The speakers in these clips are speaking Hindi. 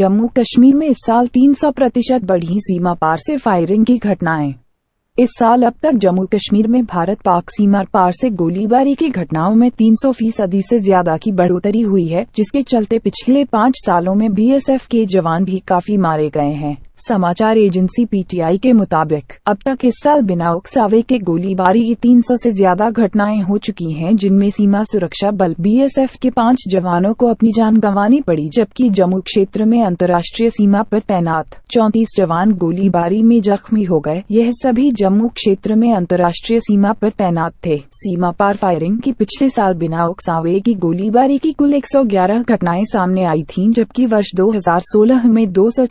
जम्मू कश्मीर में इस साल 300 प्रतिशत बढ़ी सीमा पार से फायरिंग की घटनाएं इस साल अब तक जम्मू कश्मीर में भारत पाक सीमा पार से गोलीबारी की घटनाओं में 300 फीसदी ऐसी ज्यादा की बढ़ोतरी हुई है जिसके चलते पिछले पाँच सालों में बीएसएफ के जवान भी काफी मारे गए हैं समाचार एजेंसी पीटीआई के मुताबिक अब तक इस साल बिना उकसावे के गोलीबारी की 300 से ज्यादा घटनाएं हो चुकी हैं जिनमें सीमा सुरक्षा बल बीएसएफ के पांच जवानों को अपनी जान गंवानी पड़ी जबकि जम्मू क्षेत्र में अंतर्राष्ट्रीय सीमा पर तैनात 34 जवान गोलीबारी में जख्मी हो गए यह सभी जम्मू क्षेत्र में अंतर्राष्ट्रीय सीमा आरोप तैनात थे सीमा पार फायरिंग की पिछले साल बिना उकसावे की गोलीबारी की कुल एक घटनाएं सामने आई थी जबकि वर्ष दो में दो सौ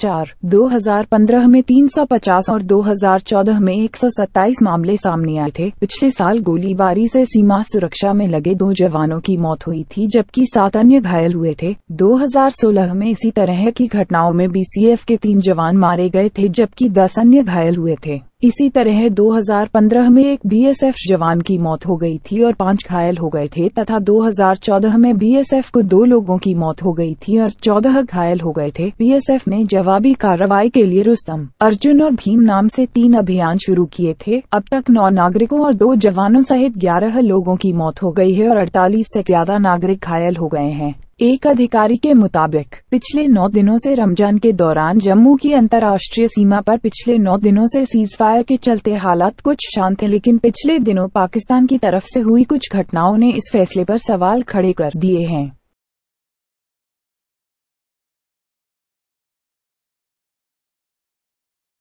2015 में 350 और 2014 में 127 मामले सामने आए थे पिछले साल गोलीबारी से सीमा सुरक्षा में लगे दो जवानों की मौत हुई थी जबकि सात अन्य घायल हुए थे 2016 में इसी तरह की घटनाओं में बीसीएफ के तीन जवान मारे गए थे जबकि दस अन्य घायल हुए थे इसी तरह 2015 में एक बीएसएफ जवान की मौत हो गई थी और पांच घायल हो गए थे तथा 2014 में बीएसएफ को दो लोगों की मौत हो गई थी और 14 घायल हो गए थे बीएसएफ ने जवाबी कार्रवाई के लिए रुस्तम अर्जुन और भीम नाम से तीन अभियान शुरू किए थे अब तक नौ नागरिकों और दो जवानों सहित ग्यारह लोगों की मौत हो गई है और अड़तालीस ऐसी ज्यादा नागरिक घायल हो गए हैं एक अधिकारी के मुताबिक पिछले नौ दिनों से रमजान के दौरान जम्मू की अंतर्राष्ट्रीय सीमा पर पिछले नौ दिनों से सीजफायर के चलते हालात कुछ शांत थे लेकिन पिछले दिनों पाकिस्तान की तरफ से हुई कुछ घटनाओं ने इस फैसले पर सवाल खड़े कर दिए हैं